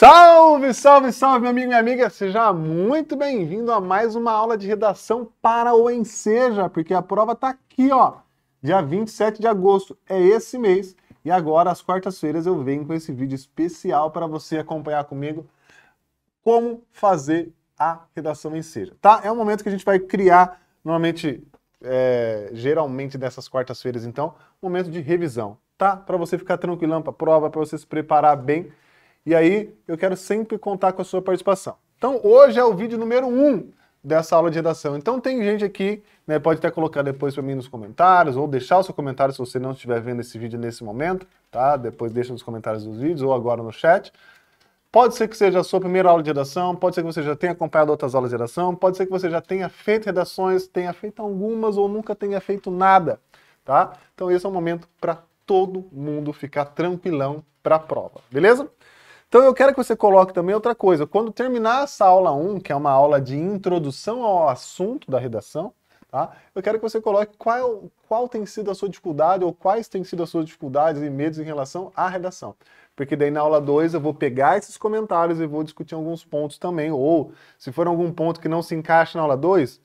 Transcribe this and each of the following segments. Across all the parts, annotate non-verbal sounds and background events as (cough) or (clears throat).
Salve, salve, salve, meu amigo e minha amiga! Seja muito bem-vindo a mais uma aula de redação para o Enseja, porque a prova está aqui, ó, dia 27 de agosto, é esse mês. E agora, às quartas-feiras, eu venho com esse vídeo especial para você acompanhar comigo como fazer a redação Enseja, tá? É um momento que a gente vai criar, normalmente, é, geralmente nessas quartas-feiras, então, momento de revisão, tá? Para você ficar tranquilão para a prova, para você se preparar bem e aí eu quero sempre contar com a sua participação. Então hoje é o vídeo número 1 um dessa aula de redação. Então tem gente aqui, né, pode até colocar depois para mim nos comentários, ou deixar o seu comentário se você não estiver vendo esse vídeo nesse momento, tá? Depois deixa nos comentários dos vídeos ou agora no chat. Pode ser que seja a sua primeira aula de redação, pode ser que você já tenha acompanhado outras aulas de redação, pode ser que você já tenha feito redações, tenha feito algumas ou nunca tenha feito nada, tá? Então esse é o momento para todo mundo ficar tranquilão para a prova, beleza? Então eu quero que você coloque também outra coisa. Quando terminar essa aula 1, que é uma aula de introdução ao assunto da redação, tá? eu quero que você coloque qual, qual tem sido a sua dificuldade ou quais têm sido as suas dificuldades e medos em relação à redação. Porque daí na aula 2 eu vou pegar esses comentários e vou discutir alguns pontos também. Ou se for algum ponto que não se encaixa na aula 2,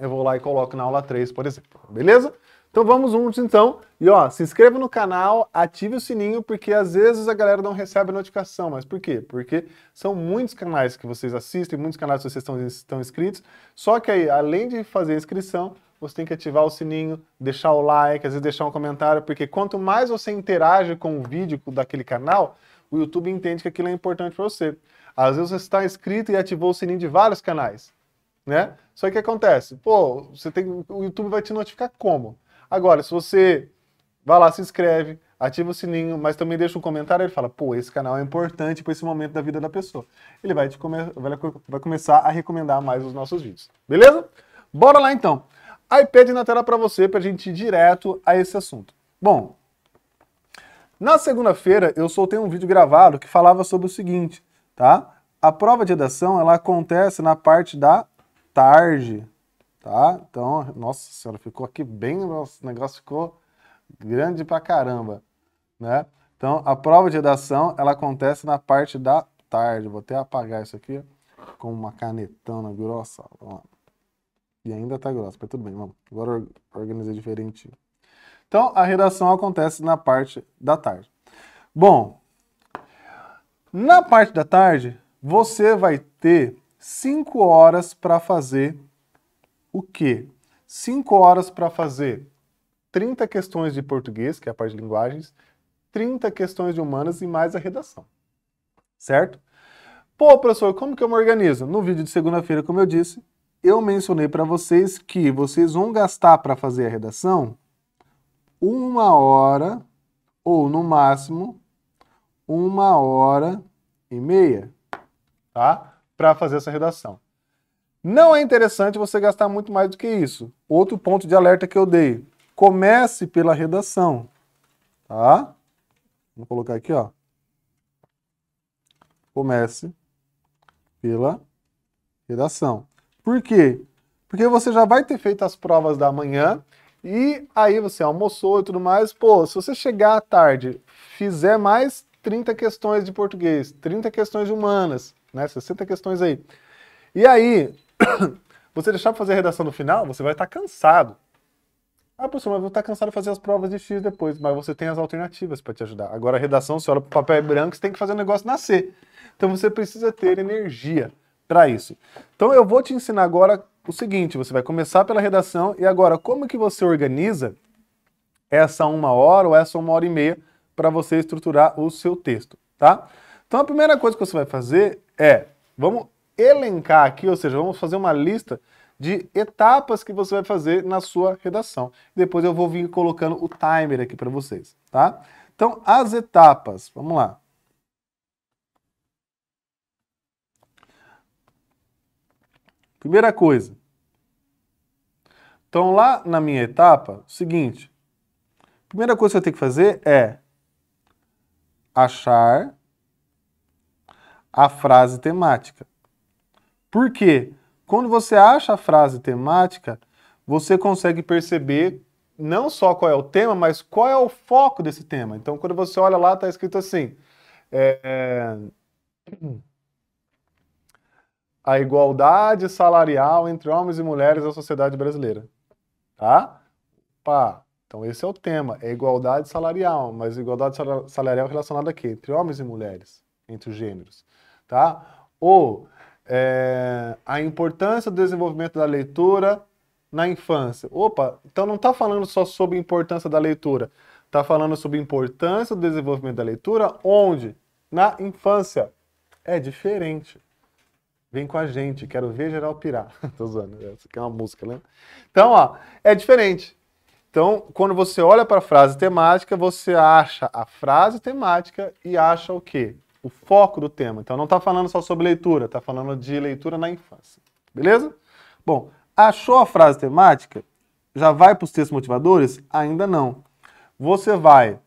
eu vou lá e coloco na aula 3, por exemplo. Beleza? Então vamos juntos então. E ó, se inscreva no canal, ative o sininho, porque às vezes a galera não recebe a notificação. Mas por quê? Porque são muitos canais que vocês assistem, muitos canais que vocês estão, estão inscritos. Só que aí, além de fazer a inscrição, você tem que ativar o sininho, deixar o like, às vezes deixar um comentário, porque quanto mais você interage com o vídeo daquele canal, o YouTube entende que aquilo é importante para você. Às vezes você está inscrito e ativou o sininho de vários canais, né? Só que acontece, pô, você tem, o YouTube vai te notificar como? Agora, se você vai lá, se inscreve, ativa o sininho, mas também deixa um comentário, ele fala, pô, esse canal é importante para esse momento da vida da pessoa. Ele vai, come vai, vai começar a recomendar mais os nossos vídeos. Beleza? Bora lá então. iPad na tela para você, para a gente ir direto a esse assunto. Bom, na segunda-feira eu soltei um vídeo gravado que falava sobre o seguinte, tá? A prova de redação, ela acontece na parte da tarde, tá? Então, nossa senhora, ficou aqui bem, nosso negócio ficou grande pra caramba, né? Então, a prova de redação, ela acontece na parte da tarde. Vou até apagar isso aqui com uma canetona grossa, ó. E ainda tá grossa, mas tudo bem, vamos. Agora organizei diferente. Então, a redação acontece na parte da tarde. Bom, na parte da tarde, você vai ter cinco horas para fazer o quê? Cinco horas para fazer 30 questões de português, que é a parte de linguagens, 30 questões de humanas e mais a redação. Certo? Pô, professor, como que eu me organizo? No vídeo de segunda-feira, como eu disse, eu mencionei para vocês que vocês vão gastar para fazer a redação uma hora ou no máximo uma hora e meia, tá? Para fazer essa redação. Não é interessante você gastar muito mais do que isso. Outro ponto de alerta que eu dei. Comece pela redação. Tá? Vou colocar aqui, ó. Comece pela redação. Por quê? Porque você já vai ter feito as provas da manhã e aí você almoçou e tudo mais. Pô, se você chegar à tarde, fizer mais 30 questões de português, 30 questões de humanas, né? 60 questões aí. E aí, (coughs) você deixar para fazer a redação no final, você vai estar tá cansado. Ah, professor, mas eu vou estar tá cansado de fazer as provas de X depois, mas você tem as alternativas para te ajudar. Agora, a redação, você olha para o papel branco, você tem que fazer o negócio nascer. Então, você precisa ter energia para isso. Então, eu vou te ensinar agora o seguinte, você vai começar pela redação, e agora, como que você organiza essa uma hora ou essa uma hora e meia para você estruturar o seu texto, tá? Então, a primeira coisa que você vai fazer é, vamos elencar aqui, ou seja, vamos fazer uma lista de etapas que você vai fazer na sua redação. Depois eu vou vir colocando o timer aqui para vocês, tá? Então, as etapas, vamos lá. Primeira coisa. Então, lá na minha etapa, seguinte. Primeira coisa que eu tenho que fazer é achar a frase temática. Por quê? Quando você acha a frase temática, você consegue perceber não só qual é o tema, mas qual é o foco desse tema. Então, quando você olha lá, está escrito assim: é, é, a igualdade salarial entre homens e mulheres na sociedade brasileira. Tá? Pá. Então, esse é o tema: é igualdade salarial, mas igualdade salarial relacionada a quê? Entre homens e mulheres, entre os gêneros. Tá? Ou é, a importância do desenvolvimento da leitura na infância. Opa, então não está falando só sobre a importância da leitura, está falando sobre a importância do desenvolvimento da leitura onde? Na infância. É diferente. Vem com a gente, quero ver geral pirar. (laughs) Tô zoando, essa né? aqui é uma música, né? Então, ó, é diferente. Então, quando você olha para a frase temática, você acha a frase temática e acha o quê? o foco do tema. Então não está falando só sobre leitura, está falando de leitura na infância. Beleza? Bom, achou a frase temática? Já vai para os textos motivadores? Ainda não. Você vai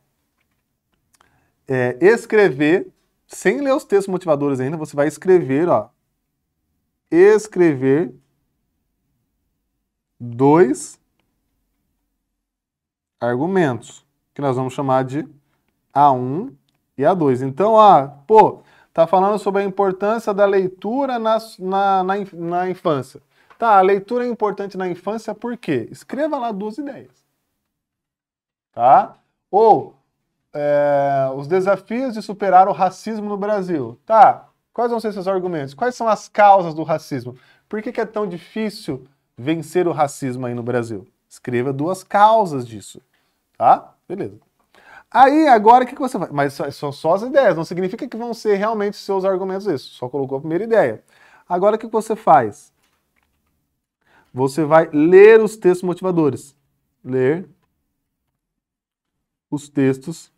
é, escrever, sem ler os textos motivadores ainda, você vai escrever, ó. Escrever dois argumentos, que nós vamos chamar de A1 e a 2. Então, ah, pô, tá falando sobre a importância da leitura na, na, na, na infância. Tá, a leitura é importante na infância por quê? Escreva lá duas ideias. Tá? Ou é, os desafios de superar o racismo no Brasil. Tá, quais vão ser esses argumentos? Quais são as causas do racismo? Por que, que é tão difícil vencer o racismo aí no Brasil? Escreva duas causas disso. Tá? Beleza. Aí, agora, o que, que você faz? Mas são só as ideias, não significa que vão ser realmente seus argumentos isso. Só colocou a primeira ideia. Agora, o que, que você faz? Você vai ler os textos motivadores. Ler os textos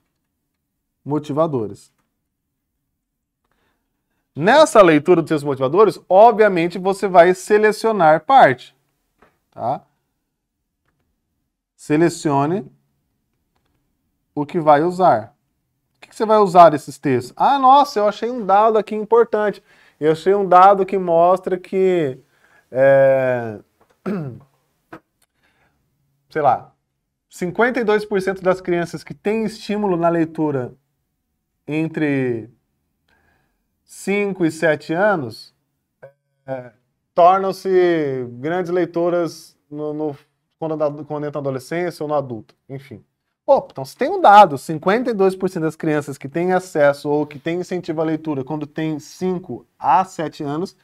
motivadores. Nessa leitura dos textos motivadores, obviamente, você vai selecionar parte. Tá? Selecione o que vai usar. O que você vai usar desses textos? Ah, nossa, eu achei um dado aqui importante. Eu achei um dado que mostra que. É... (clears throat) Sei lá. 52% das crianças que têm estímulo na leitura entre 5 e 7 anos é, tornam-se grandes leitoras no, no, quando, quando na adolescência ou no adulto, enfim então se tem um dado, 52% das crianças que têm acesso ou que têm incentivo à leitura quando tem 5 a 7 anos,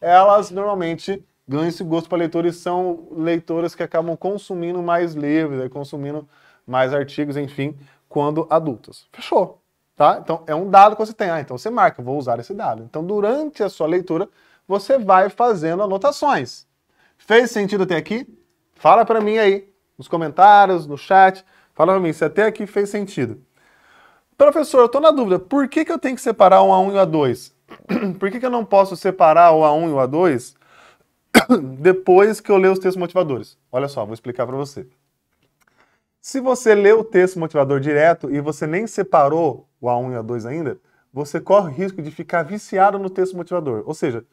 elas normalmente ganham esse gosto para leitura e são leitoras que acabam consumindo mais livros, consumindo mais artigos, enfim, quando adultas. Fechou, tá? Então é um dado que você tem. Ah, então você marca, vou usar esse dado. Então durante a sua leitura, você vai fazendo anotações. Fez sentido até aqui? Fala para mim aí, nos comentários, no chat. Fala para mim, se até aqui fez sentido. Professor, eu estou na dúvida, por que, que eu tenho que separar o A1 e o A2? (clears throat) por que, que eu não posso separar o A1 e o A2 (clears throat) depois que eu ler os textos motivadores? Olha só, vou explicar para você. Se você lê o texto motivador direto e você nem separou o A1 e o A2 ainda, você corre o risco de ficar viciado no texto motivador. Ou seja,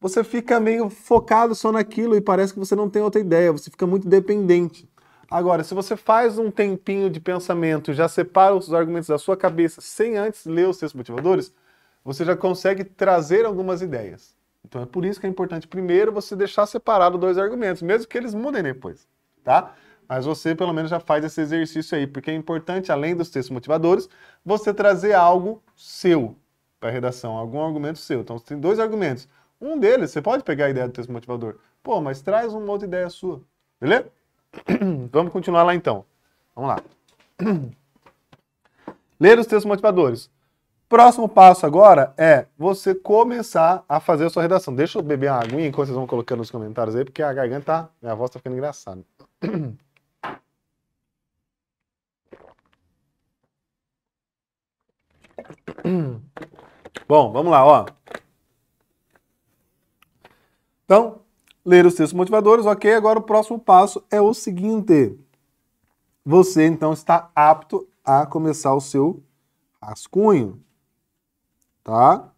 você fica meio focado só naquilo e parece que você não tem outra ideia, você fica muito dependente. Agora, se você faz um tempinho de pensamento, já separa os argumentos da sua cabeça sem antes ler os seus motivadores, você já consegue trazer algumas ideias. Então é por isso que é importante primeiro você deixar separado dois argumentos, mesmo que eles mudem depois, tá? Mas você pelo menos já faz esse exercício aí, porque é importante, além dos textos motivadores, você trazer algo seu para a redação, algum argumento seu. Então você tem dois argumentos. Um deles, você pode pegar a ideia do texto motivador. Pô, mas traz uma outra ideia sua, beleza? (clears throat) Vamos continuar lá então. Vamos lá. (clears throat) Ler os textos motivadores. Próximo passo agora é você começar a fazer a sua redação. Deixa eu beber uma aguinha enquanto vocês vão colocando nos comentários aí, porque a garganta, minha voz tá ficando engraçada. (clears throat) Bom, vamos lá, ó. Então, ler os textos motivadores, ok? Agora o próximo passo é o seguinte. Você, então, está apto a começar o seu rascunho, tá?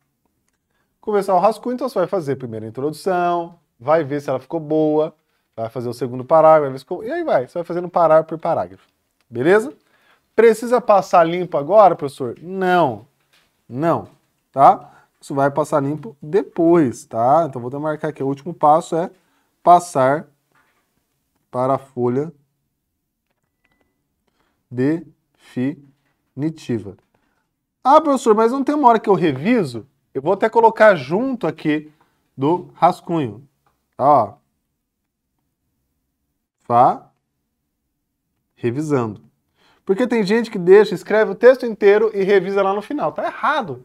Começar o rascunho, então você vai fazer a primeira introdução, vai ver se ela ficou boa, vai fazer o segundo parágrafo, ficou... e aí vai, você vai fazendo parágrafo por parágrafo, beleza? Precisa passar limpo agora, professor? Não, não, tá? isso vai passar limpo depois, tá? Então vou até marcar aqui, o último passo é passar para a folha definitiva. Ah, professor, mas não tem uma hora que eu reviso? Eu vou até colocar junto aqui do rascunho. Tá, ó. Fá. Revisando. Porque tem gente que deixa, escreve o texto inteiro e revisa lá no final. Tá errado.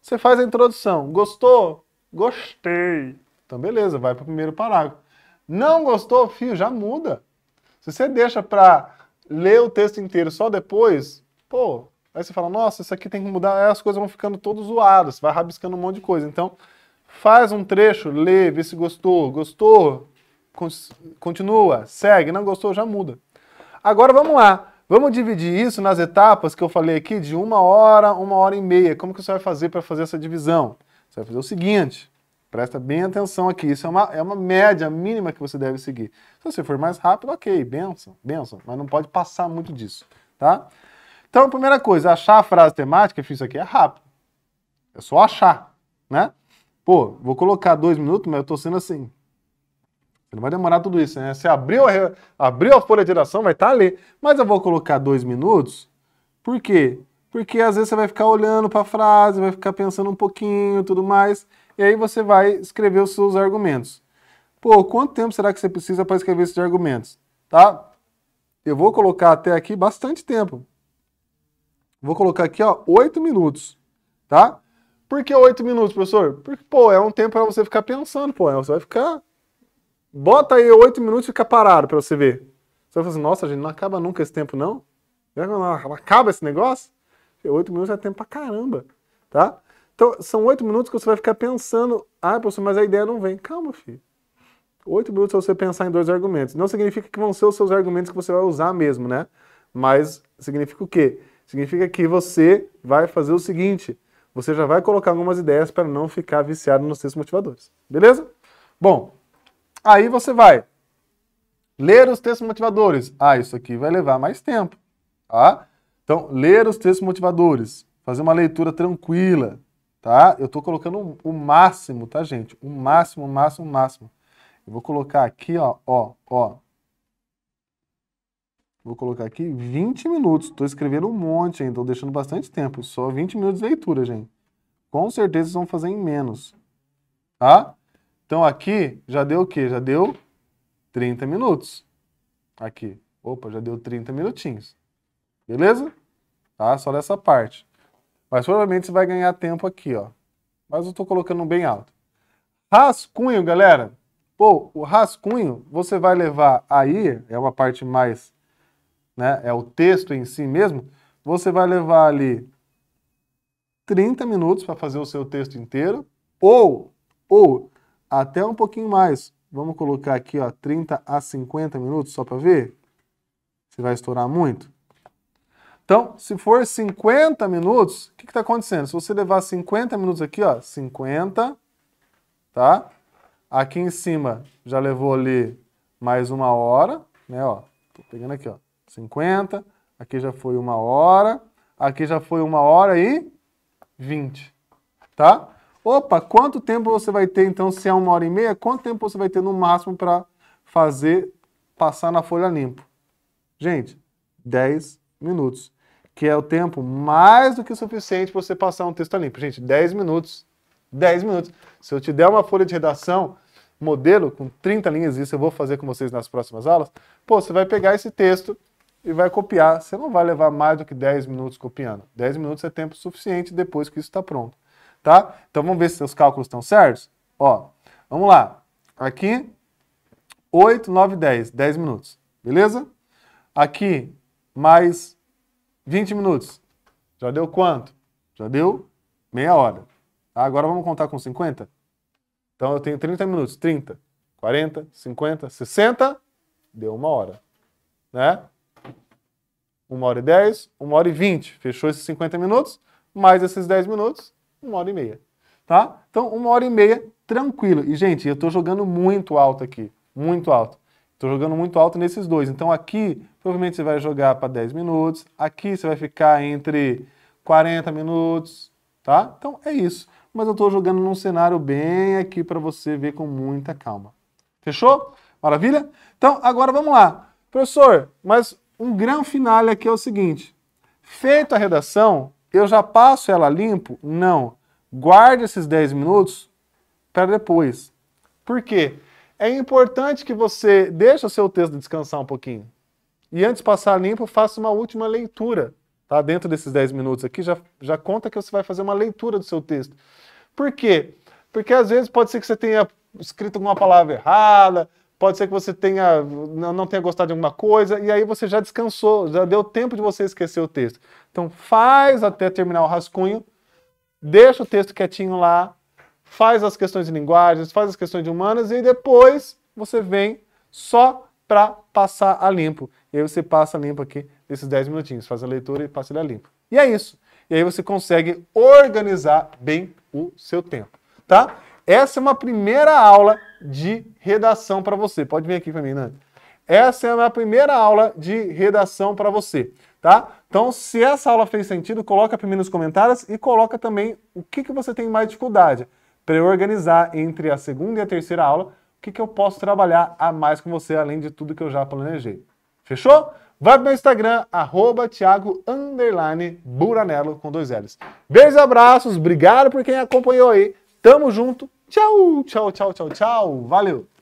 Você faz a introdução. Gostou? Gostei. Então, beleza, vai para o primeiro parágrafo. Não gostou? Fio, já muda. Se você deixa para ler o texto inteiro só depois, pô, aí você fala, nossa, isso aqui tem que mudar, aí as coisas vão ficando todas zoadas, vai rabiscando um monte de coisa. Então, faz um trecho, lê, vê se gostou, gostou, continua, segue, não gostou, já muda. Agora vamos lá. Vamos dividir isso nas etapas que eu falei aqui de uma hora, uma hora e meia. Como que você vai fazer para fazer essa divisão? Você vai fazer o seguinte, presta bem atenção aqui, isso é uma, é uma média mínima que você deve seguir. Se você for mais rápido, ok, benção, benção, mas não pode passar muito disso, tá? Então, a primeira coisa, achar a frase temática, isso aqui é rápido. É só achar, né? Pô, vou colocar dois minutos, mas eu tô sendo assim, não vai demorar tudo isso, né? Você abriu a, abriu a folha de geração, vai estar tá ali. Mas eu vou colocar dois minutos. Por quê? Porque às vezes você vai ficar olhando para a frase, vai ficar pensando um pouquinho tudo mais. E aí você vai escrever os seus argumentos. Pô, quanto tempo será que você precisa para escrever esses argumentos? Tá? Eu vou colocar até aqui bastante tempo. Vou colocar aqui, ó, oito minutos. Tá? Por que oito minutos, professor? Porque, pô, é um tempo para você ficar pensando, pô. É, você vai ficar Bota aí oito minutos e fica parado para você ver. Você vai falar assim, nossa, gente, não acaba nunca esse tempo, não? Não acaba esse negócio? Oito minutos é tempo pra caramba, tá? Então, são oito minutos que você vai ficar pensando, ah, professor, mas a ideia não vem. Calma, filho. Oito minutos é você pensar em dois argumentos. Não significa que vão ser os seus argumentos que você vai usar mesmo, né? Mas significa o quê? Significa que você vai fazer o seguinte, você já vai colocar algumas ideias para não ficar viciado nos seus motivadores. Beleza? Bom, Aí você vai ler os textos motivadores. Ah, isso aqui vai levar mais tempo, tá? Então, ler os textos motivadores, fazer uma leitura tranquila, tá? Eu estou colocando o máximo, tá, gente? O máximo, o máximo, o máximo. Eu vou colocar aqui, ó, ó, ó. Vou colocar aqui 20 minutos. Estou escrevendo um monte ainda, estou deixando bastante tempo. Só 20 minutos de leitura, gente. Com certeza vocês vão fazer em menos, tá? Então aqui já deu o quê? Já deu 30 minutos. Aqui. Opa, já deu 30 minutinhos. Beleza? Tá? Só dessa parte. Mas provavelmente você vai ganhar tempo aqui, ó. Mas eu estou colocando bem alto. Rascunho, galera. Pô, o rascunho você vai levar aí, é uma parte mais, né, é o texto em si mesmo, você vai levar ali 30 minutos para fazer o seu texto inteiro, ou, ou até um pouquinho mais. Vamos colocar aqui, ó, 30 a 50 minutos só para ver se vai estourar muito. Então, se for 50 minutos, o que está acontecendo? Se você levar 50 minutos aqui, ó, 50, tá? Aqui em cima já levou ali mais uma hora, né, ó. Tô pegando aqui, ó, 50. Aqui já foi uma hora. Aqui já foi uma hora e 20, tá? Opa, quanto tempo você vai ter então se é uma hora e meia? Quanto tempo você vai ter no máximo para fazer passar na folha limpo? Gente, 10 minutos, que é o tempo mais do que suficiente para você passar um texto limpo. Gente, 10 minutos, 10 minutos. Se eu te der uma folha de redação modelo com 30 linhas, isso eu vou fazer com vocês nas próximas aulas, pô, você vai pegar esse texto e vai copiar. Você não vai levar mais do que 10 minutos copiando. 10 minutos é tempo suficiente depois que isso está pronto tá? Então vamos ver se os cálculos estão certos? Ó, vamos lá. Aqui, 8, 9, 10, 10 minutos, beleza? Aqui, mais 20 minutos. Já deu quanto? Já deu meia hora. Tá? Agora vamos contar com 50? Então eu tenho 30 minutos, 30, 40, 50, 60, deu uma hora, né? Uma hora e 10, uma hora e 20, fechou esses 50 minutos, mais esses 10 minutos, uma hora e meia, tá? Então, uma hora e meia, tranquilo. E, gente, eu estou jogando muito alto aqui, muito alto. Estou jogando muito alto nesses dois. Então, aqui, provavelmente você vai jogar para 10 minutos. Aqui, você vai ficar entre 40 minutos, tá? Então, é isso. Mas eu estou jogando num cenário bem aqui para você ver com muita calma. Fechou? Maravilha? Então, agora vamos lá. Professor, mas um grande final aqui é o seguinte. Feito a redação, eu já passo ela limpo? Não. Guarde esses 10 minutos para depois. Por quê? É importante que você deixe o seu texto descansar um pouquinho. E antes de passar limpo, faça uma última leitura. Tá? Dentro desses 10 minutos aqui, já, já conta que você vai fazer uma leitura do seu texto. Por quê? Porque às vezes pode ser que você tenha escrito alguma palavra errada, pode ser que você tenha não tenha gostado de alguma coisa e aí você já descansou, já deu tempo de você esquecer o texto. Então faz até terminar o rascunho, deixa o texto quietinho lá, faz as questões de linguagens, faz as questões de humanas e depois você vem só para passar a limpo. E aí você passa a limpo aqui nesses 10 minutinhos, faz a leitura e passa ele a limpo. E é isso. E aí você consegue organizar bem o seu tempo, tá? Essa é uma primeira aula de redação para você. Pode vir aqui para mim, Nando. Essa é a minha primeira aula de redação para você, tá? Então, se essa aula fez sentido, coloca para mim nos comentários e coloca também o que, que você tem mais dificuldade para eu organizar entre a segunda e a terceira aula o que, que eu posso trabalhar a mais com você, além de tudo que eu já planejei. Fechou? Vai para o meu Instagram, arroba Thiago Buranello com dois L's. Beijos e abraços, obrigado por quem acompanhou aí. Tamo junto, Tchau, tchau, tchau, tchau, tchau. Valeu!